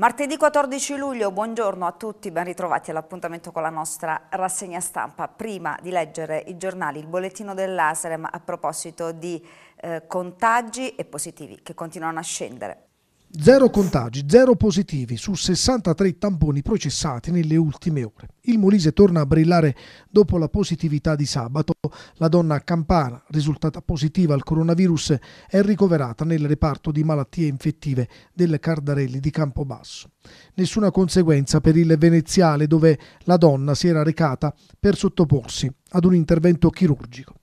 Martedì 14 luglio, buongiorno a tutti, ben ritrovati all'appuntamento con la nostra rassegna stampa. Prima di leggere i giornali, il bollettino dell'Aserem a proposito di eh, contagi e positivi che continuano a scendere. Zero contagi, zero positivi su 63 tamponi processati nelle ultime ore. Il Molise torna a brillare dopo la positività di sabato. La donna campana, risultata positiva al coronavirus, è ricoverata nel reparto di malattie infettive del Cardarelli di Campobasso. Nessuna conseguenza per il veneziale dove la donna si era recata per sottoporsi ad un intervento chirurgico.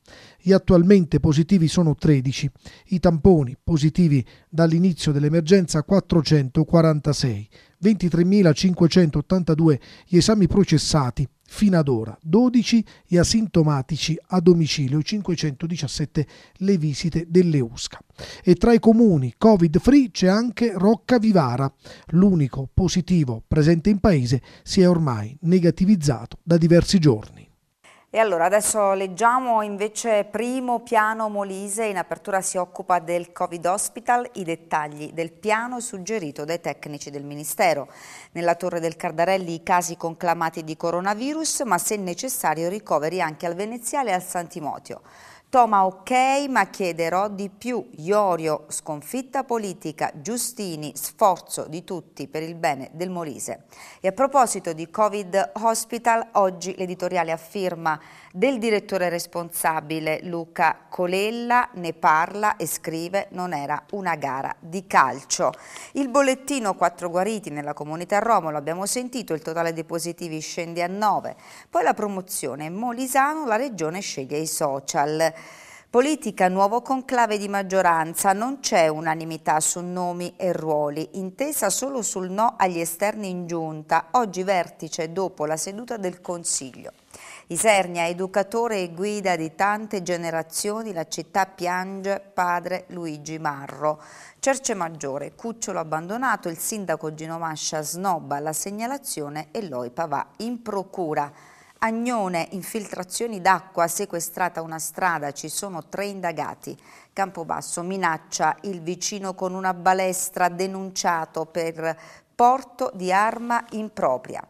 Gli attualmente positivi sono 13, i tamponi positivi dall'inizio dell'emergenza 446, 23.582 gli esami processati fino ad ora, 12 gli asintomatici a domicilio, 517 le visite delle USCA. E tra i comuni Covid free c'è anche Rocca Vivara, l'unico positivo presente in paese si è ormai negativizzato da diversi giorni. E allora adesso leggiamo invece primo piano Molise, in apertura si occupa del Covid Hospital, i dettagli del piano suggerito dai tecnici del Ministero. Nella Torre del Cardarelli i casi conclamati di coronavirus, ma se necessario ricoveri anche al Veneziale e al Santimotio. Toma ok ma chiederò di più, Iorio sconfitta politica, Giustini sforzo di tutti per il bene del Molise. E a proposito di Covid Hospital, oggi l'editoriale a firma del direttore responsabile Luca Colella ne parla e scrive non era una gara di calcio. Il bollettino quattro guariti nella comunità Roma, lo abbiamo sentito, il totale dei positivi scende a 9. Poi la promozione Molisano, la regione sceglie i social. Politica, nuovo conclave di maggioranza, non c'è unanimità su nomi e ruoli, intesa solo sul no agli esterni in giunta, oggi vertice dopo la seduta del Consiglio. Isernia, educatore e guida di tante generazioni, la città piange padre Luigi Marro. Cerce Maggiore, Cucciolo abbandonato, il sindaco Gino Mascia snobba la segnalazione e l'OIPA va in procura. Agnone, infiltrazioni d'acqua, sequestrata una strada, ci sono tre indagati. Campobasso minaccia il vicino con una balestra denunciato per porto di arma impropria.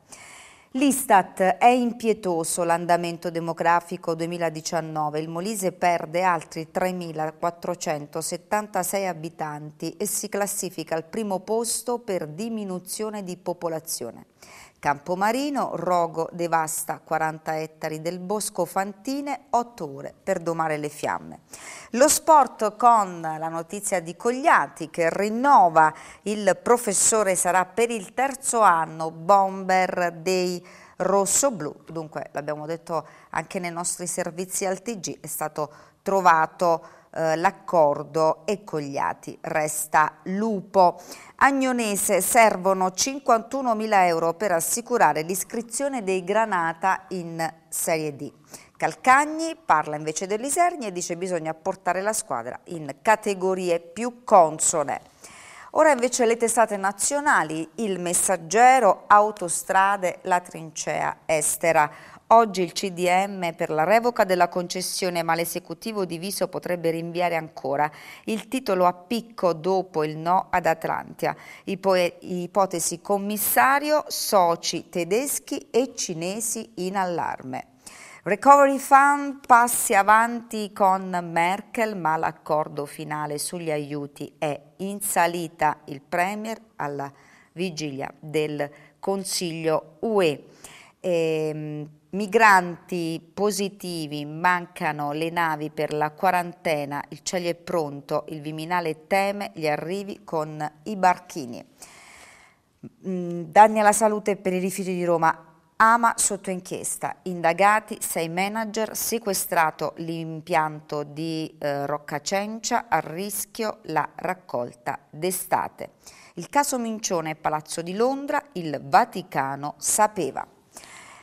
L'Istat è impietoso l'andamento demografico 2019, il Molise perde altri 3.476 abitanti e si classifica al primo posto per diminuzione di popolazione. Campomarino, Rogo devasta 40 ettari del bosco Fantine, 8 ore per domare le fiamme. Lo sport con la notizia di Cogliati che rinnova il professore sarà per il terzo anno bomber dei rosso-blu, dunque l'abbiamo detto anche nei nostri servizi al TG, è stato trovato eh, l'accordo e Cogliati resta lupo. Agnonese servono 51.000 euro per assicurare l'iscrizione dei Granata in Serie D. Calcagni parla invece dell'Isernia e dice che bisogna portare la squadra in categorie più consone. Ora invece le testate nazionali, Il Messaggero, Autostrade, La Trincea Estera. Oggi il CDM per la revoca della concessione, ma l'esecutivo diviso potrebbe rinviare ancora. Il titolo a picco dopo il no ad Atlantia. Ipo ipotesi commissario, soci tedeschi e cinesi in allarme. Recovery Fund passi avanti con Merkel, ma l'accordo finale sugli aiuti è in salita il Premier alla vigilia del Consiglio UE. E, ehm, migranti positivi, mancano le navi per la quarantena, il cielo è pronto, il Viminale teme gli arrivi con i barchini. Mm, danni alla salute per i rifiuti di Roma Ama sotto inchiesta, indagati, sei manager, sequestrato l'impianto di eh, Roccacencia, a rischio la raccolta d'estate. Il caso Mincione e Palazzo di Londra, il Vaticano sapeva.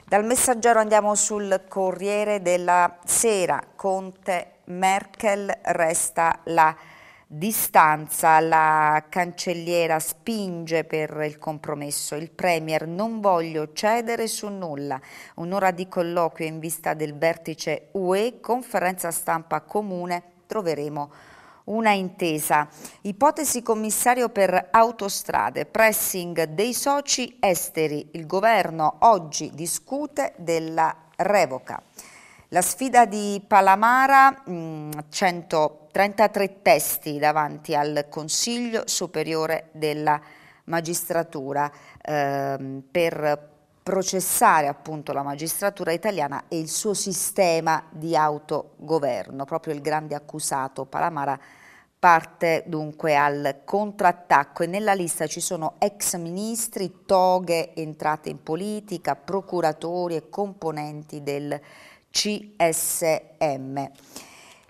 Dal messaggero andiamo sul Corriere della Sera, Conte Merkel resta la distanza, la cancelliera spinge per il compromesso, il Premier non voglio cedere su nulla, un'ora di colloquio in vista del vertice UE, conferenza stampa comune, troveremo una intesa. Ipotesi commissario per autostrade, pressing dei soci esteri, il governo oggi discute della revoca. La sfida di Palamara, 133 mm, testi davanti al Consiglio Superiore della Magistratura eh, per processare appunto la magistratura italiana e il suo sistema di autogoverno. Proprio il grande accusato Palamara parte dunque al contrattacco e nella lista ci sono ex ministri, toghe entrate in politica, procuratori e componenti del governo CSM.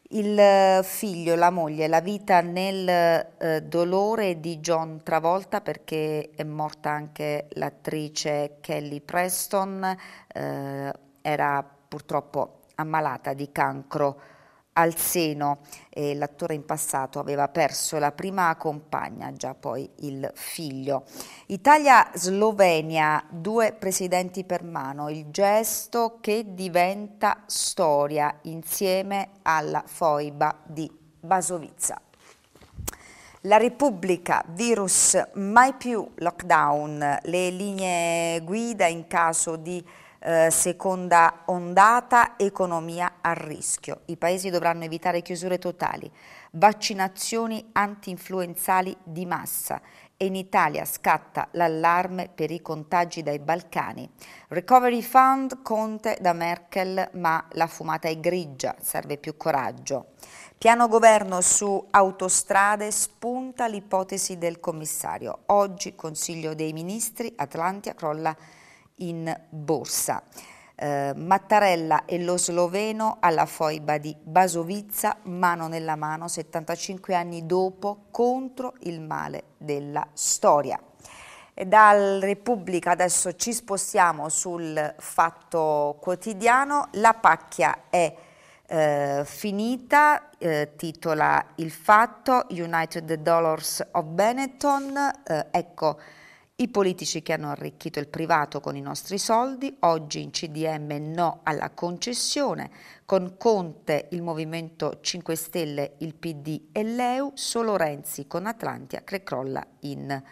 Il eh, figlio, la moglie, la vita nel eh, dolore di John Travolta perché è morta anche l'attrice Kelly Preston, eh, era purtroppo ammalata di cancro al seno. e l'attore in passato aveva perso la prima compagna, già poi il figlio. Italia-Slovenia, due presidenti per mano, il gesto che diventa storia insieme alla foiba di Basovizza. La Repubblica, virus mai più lockdown, le linee guida in caso di eh, seconda ondata, economia a rischio. I paesi dovranno evitare chiusure totali, vaccinazioni anti-influenzali di massa e in Italia scatta l'allarme per i contagi dai Balcani. Recovery Fund Conte da Merkel, ma la fumata è grigia, serve più coraggio. Piano governo su autostrade spunta l'ipotesi del commissario. Oggi Consiglio dei Ministri, Atlantia crolla in borsa. Eh, Mattarella e lo sloveno alla foiba di Basovizza, mano nella mano, 75 anni dopo, contro il male della storia. E dal Repubblica adesso ci spostiamo sul fatto quotidiano, la pacchia è eh, finita, eh, titola il fatto United Dollars of Benetton, eh, ecco i politici che hanno arricchito il privato con i nostri soldi, oggi in CDM no alla concessione, con Conte il Movimento 5 Stelle, il PD e l'EU, solo Renzi con Atlantia che crolla in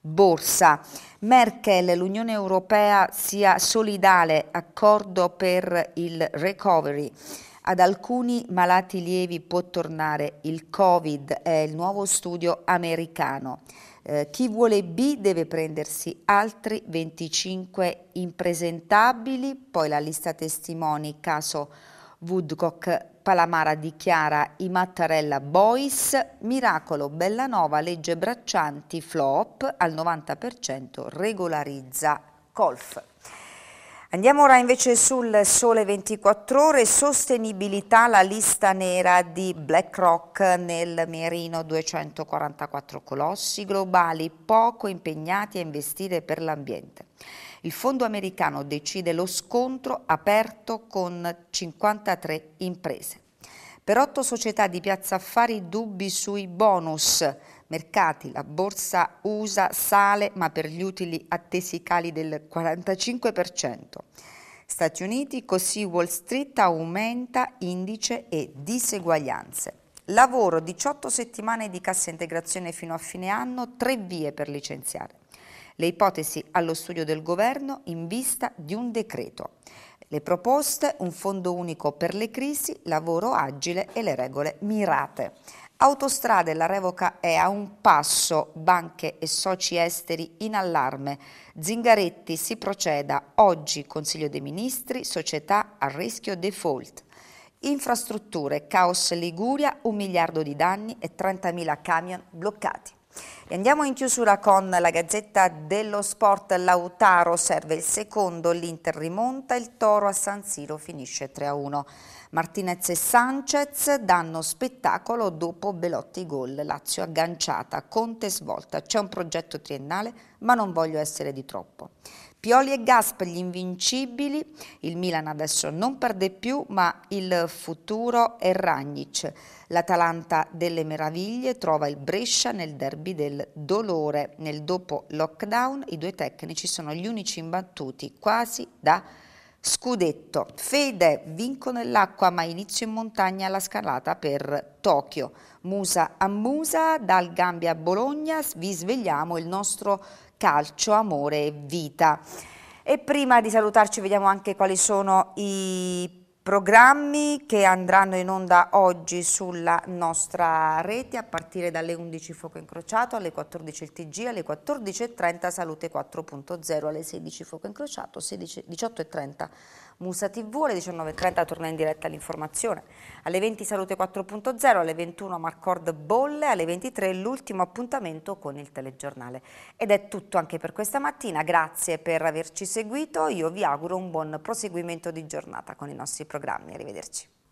borsa. Merkel, l'Unione Europea sia solidale, accordo per il recovery. Ad alcuni malati lievi può tornare il Covid, è il nuovo studio americano. Eh, chi vuole B deve prendersi altri 25 impresentabili, poi la lista testimoni caso Woodcock Palamara dichiara i Mattarella Boys, Miracolo Bellanova, legge Braccianti, flop al 90% regolarizza Colf. Andiamo ora invece sul Sole 24 Ore, sostenibilità, la lista nera di BlackRock nel Merino, 244 colossi globali poco impegnati a investire per l'ambiente. Il fondo americano decide lo scontro aperto con 53 imprese. Per otto società di piazza affari dubbi sui bonus, mercati, la borsa USA sale ma per gli utili attesi cali del 45%. Stati Uniti, così Wall Street aumenta indice e diseguaglianze. Lavoro 18 settimane di cassa integrazione fino a fine anno, tre vie per licenziare. Le ipotesi allo studio del governo in vista di un decreto. Le proposte, un fondo unico per le crisi, lavoro agile e le regole mirate. Autostrade, la revoca è a un passo, banche e soci esteri in allarme. Zingaretti, si proceda, oggi Consiglio dei Ministri, società a rischio default. Infrastrutture, caos Liguria, un miliardo di danni e 30.000 camion bloccati. E andiamo in chiusura con la Gazzetta dello Sport Lautaro, serve il secondo, l'Inter rimonta, il Toro a San Siro finisce 3-1. Martinez e Sanchez danno spettacolo dopo Belotti gol, Lazio agganciata, Conte svolta, c'è un progetto triennale ma non voglio essere di troppo. Pioli e Gasp gli invincibili, il Milan adesso non perde più ma il futuro è Ragnic. L'Atalanta delle meraviglie trova il Brescia nel derby del dolore. Nel dopo lockdown i due tecnici sono gli unici imbattuti quasi da Scudetto, Fede, vinco nell'acqua ma inizio in montagna la scalata per Tokyo. Musa a Musa, dal Gambia a Bologna, vi svegliamo il nostro calcio, amore e vita. E prima di salutarci vediamo anche quali sono i programmi che andranno in onda oggi sulla nostra rete a partire dalle 11 Fuoco Incrociato, alle 14 il TG, alle 14.30 Salute 4.0, alle 16 Fuoco Incrociato, 16, 18.30 Musa TV, alle 19.30 torna in diretta l'informazione, alle 20 Salute 4.0, alle 21 Marcord Bolle, alle 23 l'ultimo appuntamento con il telegiornale. Ed è tutto anche per questa mattina, grazie per averci seguito, io vi auguro un buon proseguimento di giornata con i nostri programmi, arrivederci.